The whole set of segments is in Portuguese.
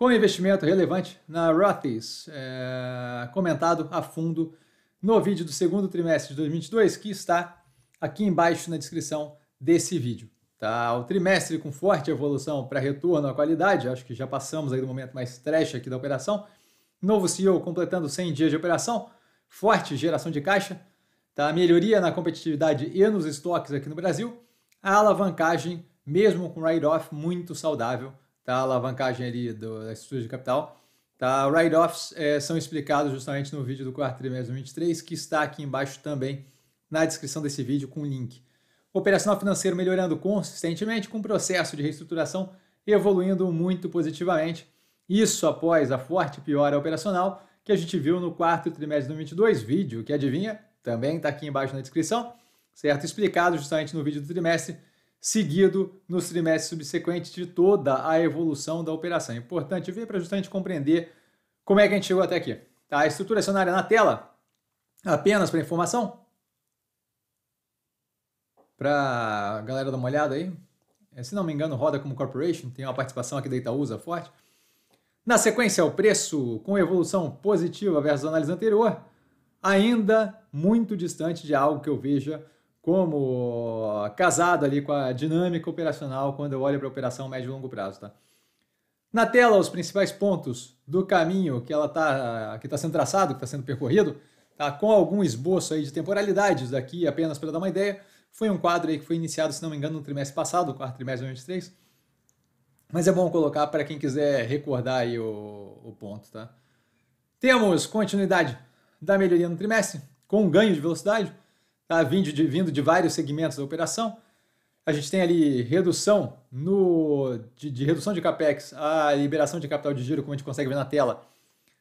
com investimento relevante na Rothies, é, comentado a fundo no vídeo do segundo trimestre de 2022, que está aqui embaixo na descrição desse vídeo. Tá? O trimestre com forte evolução para retorno à qualidade, acho que já passamos aí do momento mais trash aqui da operação. Novo CEO completando 100 dias de operação, forte geração de caixa, tá? melhoria na competitividade e nos estoques aqui no Brasil, a alavancagem, mesmo com write-off, muito saudável tá? A alavancagem ali do, da estrutura de capital. Tá? Write-offs é, são explicados justamente no vídeo do quarto trimestre 23, que está aqui embaixo também na descrição desse vídeo com o link. Operacional financeiro melhorando consistentemente, com o processo de reestruturação evoluindo muito positivamente. Isso após a forte piora operacional que a gente viu no quarto trimestre de 2022, vídeo que adivinha, também está aqui embaixo na descrição, certo? Explicado justamente no vídeo do trimestre, seguido nos trimestres subsequentes de toda a evolução da operação. Importante ver para justamente compreender como é que a gente chegou até aqui. Tá? A estrutura acionária na tela, apenas para informação, para a galera dar uma olhada aí. É, se não me engano, roda como corporation, tem uma participação aqui da Itaúsa forte. Na sequência, o preço com evolução positiva versus análise anterior, ainda muito distante de algo que eu veja como casado ali com a dinâmica operacional quando eu olho para a operação médio e longo prazo, tá? Na tela, os principais pontos do caminho que ela tá, que está sendo traçado, que está sendo percorrido, tá? com algum esboço aí de temporalidades daqui, apenas para dar uma ideia. Foi um quadro aí que foi iniciado, se não me engano, no trimestre passado, quarto trimestre de 2023. Mas é bom colocar para quem quiser recordar aí o, o ponto, tá? Temos continuidade da melhoria no trimestre, com um ganho de velocidade, tá? vindo, de, vindo de vários segmentos da operação. A gente tem ali redução no, de, de redução de capex, a liberação de capital de giro, como a gente consegue ver na tela,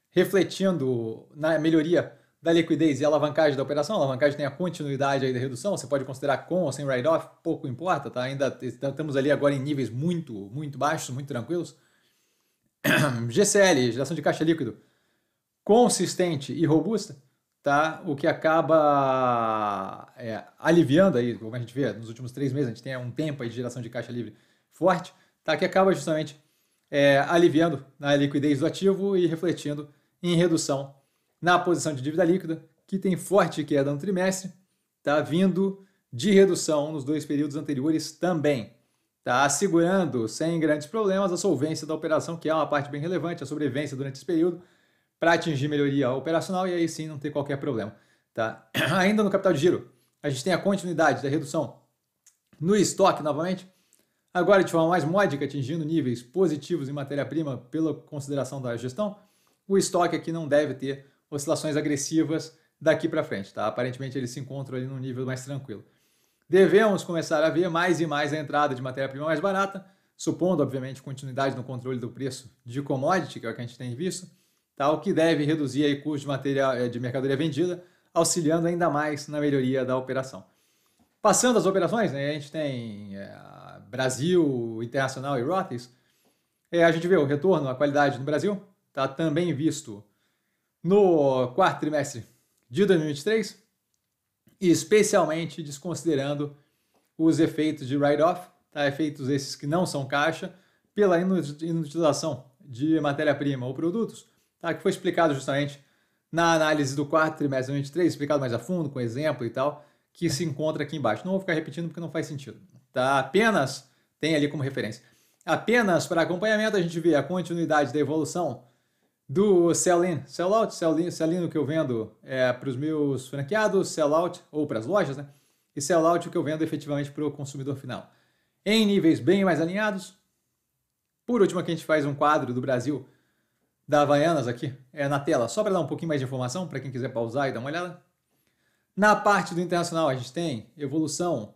refletindo na melhoria da liquidez e alavancagem da operação. A alavancagem tem a continuidade aí da redução, você pode considerar com ou sem write-off, pouco importa, tá? Ainda estamos ali agora em níveis muito, muito baixos, muito tranquilos. GCL, geração de caixa líquido, consistente e robusta tá? O que acaba é, aliviando aí, como a gente vê nos últimos três meses, a gente tem um tempo aí de geração de caixa livre forte, tá? Que acaba justamente é, aliviando na né, liquidez do ativo e refletindo em redução na posição de dívida líquida, que tem forte queda no trimestre, tá? Vindo de redução nos dois períodos anteriores também. Tá assegurando sem grandes problemas a solvência da operação, que é uma parte bem relevante, a sobrevivência durante esse período, para atingir melhoria operacional e aí sim não ter qualquer problema. Tá? Ainda no capital de giro, a gente tem a continuidade da redução no estoque novamente, agora de forma mais módica, atingindo níveis positivos em matéria-prima pela consideração da gestão. O estoque aqui não deve ter oscilações agressivas daqui para frente, tá? Aparentemente ele se encontra ali num nível mais tranquilo. Devemos começar a ver mais e mais a entrada de matéria-prima mais barata, supondo, obviamente, continuidade no controle do preço de commodity, que é o que a gente tem visto, tá? o que deve reduzir aí o custo de, material, eh, de mercadoria vendida, auxiliando ainda mais na melhoria da operação. Passando as operações, né, a gente tem é, Brasil, Internacional e Rothes, é, eh, a gente vê o retorno à qualidade no Brasil, está também visto no quarto trimestre de 2023, especialmente desconsiderando os efeitos de write-off, tá? efeitos esses que não são caixa, pela inutilização de matéria-prima ou produtos, tá? que foi explicado justamente na análise do quarto trimestre de 2023, explicado mais a fundo, com exemplo e tal, que se encontra aqui embaixo. Não vou ficar repetindo porque não faz sentido. Tá? Apenas tem ali como referência. Apenas para acompanhamento, a gente vê a continuidade da evolução do sell-in, sell-out, sell-in, sell o que eu vendo é para os meus franqueados, sell-out ou para as lojas, né? E sell-out o que eu vendo efetivamente para o consumidor final. Em níveis bem mais alinhados. Por último, aqui a gente faz um quadro do Brasil da Havaianas aqui, é na tela, só para dar um pouquinho mais de informação, para quem quiser pausar e dar uma olhada. Na parte do internacional, a gente tem evolução,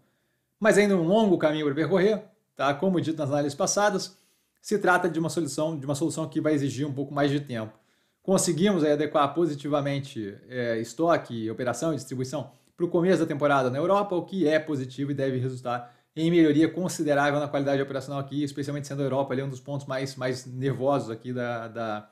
mas ainda um longo caminho para percorrer, tá? Como dito nas análises passadas, se trata de uma solução, de uma solução que vai exigir um pouco mais de tempo. Conseguimos aí, adequar positivamente é, estoque, operação e distribuição para o começo da temporada na Europa, o que é positivo e deve resultar em melhoria considerável na qualidade operacional aqui, especialmente sendo a Europa ali um dos pontos mais, mais nervosos aqui da, da,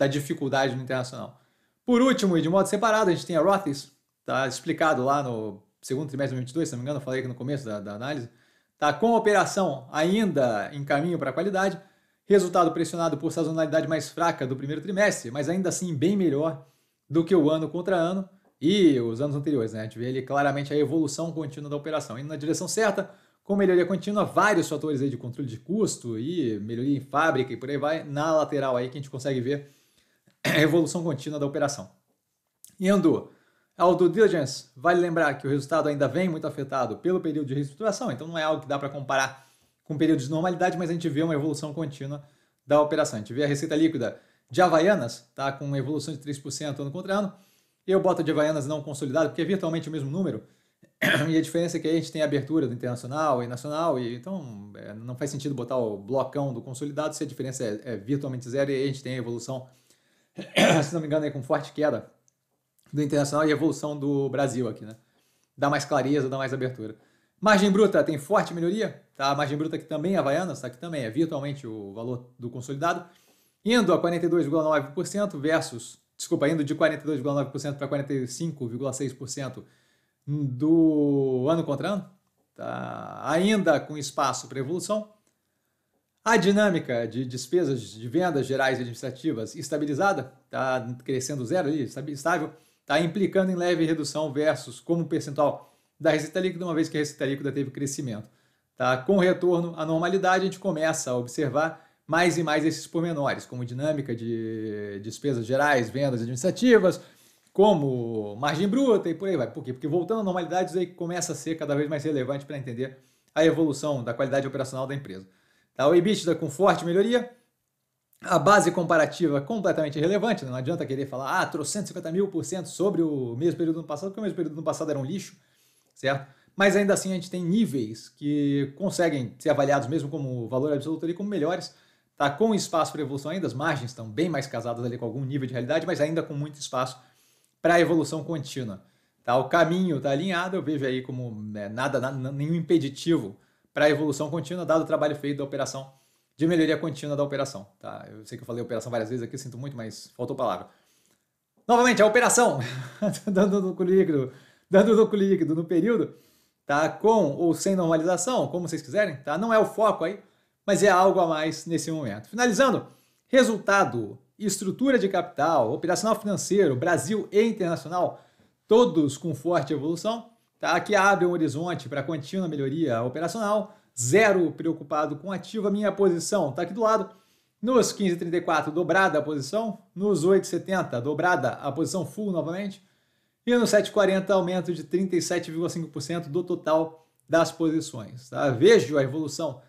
da dificuldade no internacional. Por último, e de modo separado, a gente tem a Rothes, tá explicado lá no segundo trimestre de 2022, se não me engano, eu falei aqui no começo da, da análise, tá com a operação ainda em caminho para a qualidade, resultado pressionado por sazonalidade mais fraca do primeiro trimestre, mas ainda assim bem melhor do que o ano contra ano e os anos anteriores, né? A gente vê ali claramente a evolução contínua da operação, indo na direção certa, com melhoria contínua, vários fatores aí de controle de custo e melhoria em fábrica e por aí vai, na lateral aí que a gente consegue ver é evolução contínua da operação. E Andu, ao do diligence, vale lembrar que o resultado ainda vem muito afetado pelo período de reestruturação, então não é algo que dá para comparar com períodos de normalidade, mas a gente vê uma evolução contínua da operação. A gente vê a receita líquida de Havaianas, tá com uma evolução de 3% ano contra ano. Eu boto de Havaianas não consolidado, porque é virtualmente o mesmo número, e a diferença é que aí a gente tem a abertura do internacional e nacional, e então é, não faz sentido botar o blocão do consolidado se a diferença é, é virtualmente zero e a gente tem a evolução se não me engano, aí, com forte queda do Internacional e evolução do Brasil aqui, né? Dá mais clareza, dá mais abertura. Margem bruta tem forte melhoria, tá? margem bruta que também é vaiana só Que também é virtualmente o valor do consolidado, indo a 42,9% versus, desculpa, indo de 42,9% para 45,6% do ano contra ano, tá? Ainda com espaço para evolução. A dinâmica de despesas de vendas gerais e administrativas estabilizada, está crescendo zero ali, estável, está implicando em leve redução versus como percentual da receita líquida, uma vez que a receita líquida teve crescimento. Tá? Com o retorno à normalidade, a gente começa a observar mais e mais esses pormenores, como dinâmica de despesas gerais, vendas administrativas, como margem bruta e por aí vai. Por quê? Porque voltando à normalidade, isso aí começa a ser cada vez mais relevante para entender a evolução da qualidade operacional da empresa. Tá? O EBITDA com forte melhoria. A base comparativa completamente irrelevante, não adianta querer falar, ah, trouxe 150 mil por cento sobre o mesmo período do ano passado, porque o mesmo período do ano passado era um lixo, certo? Mas ainda assim a gente tem níveis que conseguem ser avaliados mesmo como valor absoluto ali como melhores, tá com espaço para evolução ainda, as margens estão bem mais casadas ali com algum nível de realidade, mas ainda com muito espaço para evolução contínua. Tá? O caminho está alinhado, eu vejo aí como né, nada, nada, nenhum impeditivo para a evolução contínua, dado o trabalho feito da operação, de melhoria contínua da operação. Tá? Eu sei que eu falei operação várias vezes aqui, sinto muito, mas faltou palavra. Novamente, a operação, dando núcleo líquido, dando núcleo líquido no período, tá? com ou sem normalização, como vocês quiserem, tá? não é o foco aí, mas é algo a mais nesse momento. Finalizando, resultado, estrutura de capital, operacional financeiro, Brasil e internacional, todos com forte evolução tá? que abre um horizonte para contínua melhoria operacional, zero preocupado com ativo, a minha posição está aqui do lado. Nos 15,34 dobrada a posição, nos 8,70 dobrada a posição full novamente, e nos 7,40 aumento de 37,5% do total das posições. Tá? Vejo a evolução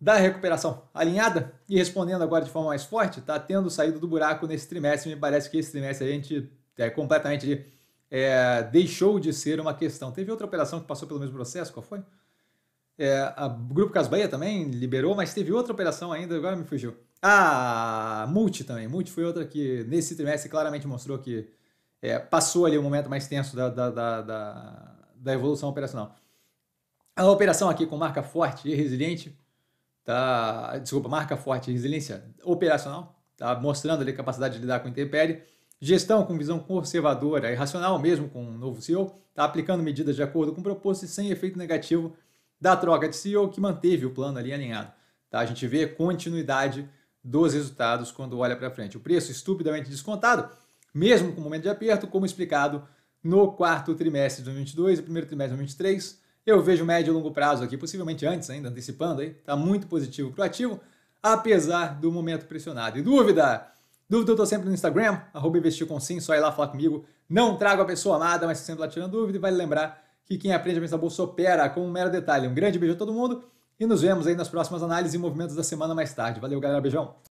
da recuperação alinhada e respondendo agora de forma mais forte, tá tendo saído do buraco nesse trimestre. Me parece que esse trimestre a gente é completamente ali, é, deixou de ser uma questão. Teve outra operação que passou pelo mesmo processo, qual foi? É, a Grupo Casbaia também liberou, mas teve outra operação ainda, agora me fugiu. Ah, Multi também. Multi foi outra que nesse trimestre claramente mostrou que é, passou ali o um momento mais tenso da, da, da, da, da evolução operacional. A operação aqui com marca forte e resiliente, tá, desculpa, marca forte e resiliência operacional, tá mostrando ali a capacidade de lidar com intempérie Gestão com visão conservadora e racional mesmo com o um novo CEO está aplicando medidas de acordo com o propósito e sem efeito negativo da troca de CEO que manteve o plano ali alinhado. Tá? A gente vê continuidade dos resultados quando olha para frente. O preço estupidamente descontado, mesmo com o momento de aperto, como explicado no quarto trimestre de 2022 e primeiro trimestre de 2023, eu vejo médio e longo prazo aqui, possivelmente antes ainda, antecipando aí, está muito positivo para o ativo, apesar do momento pressionado. E dúvida? Dúvida eu tô sempre no Instagram, arroba investir com sim, só ir lá falar comigo. Não trago a pessoa amada, mas sempre lá tá tirando dúvida. E vale lembrar que quem aprende a pensar bolsa opera com um mero detalhe. Um grande beijo a todo mundo e nos vemos aí nas próximas análises e movimentos da semana mais tarde. Valeu, galera. Beijão.